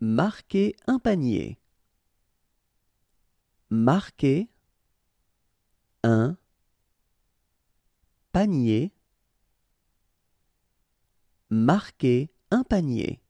Marquer un panier. Marquez un panier. Marquez un panier.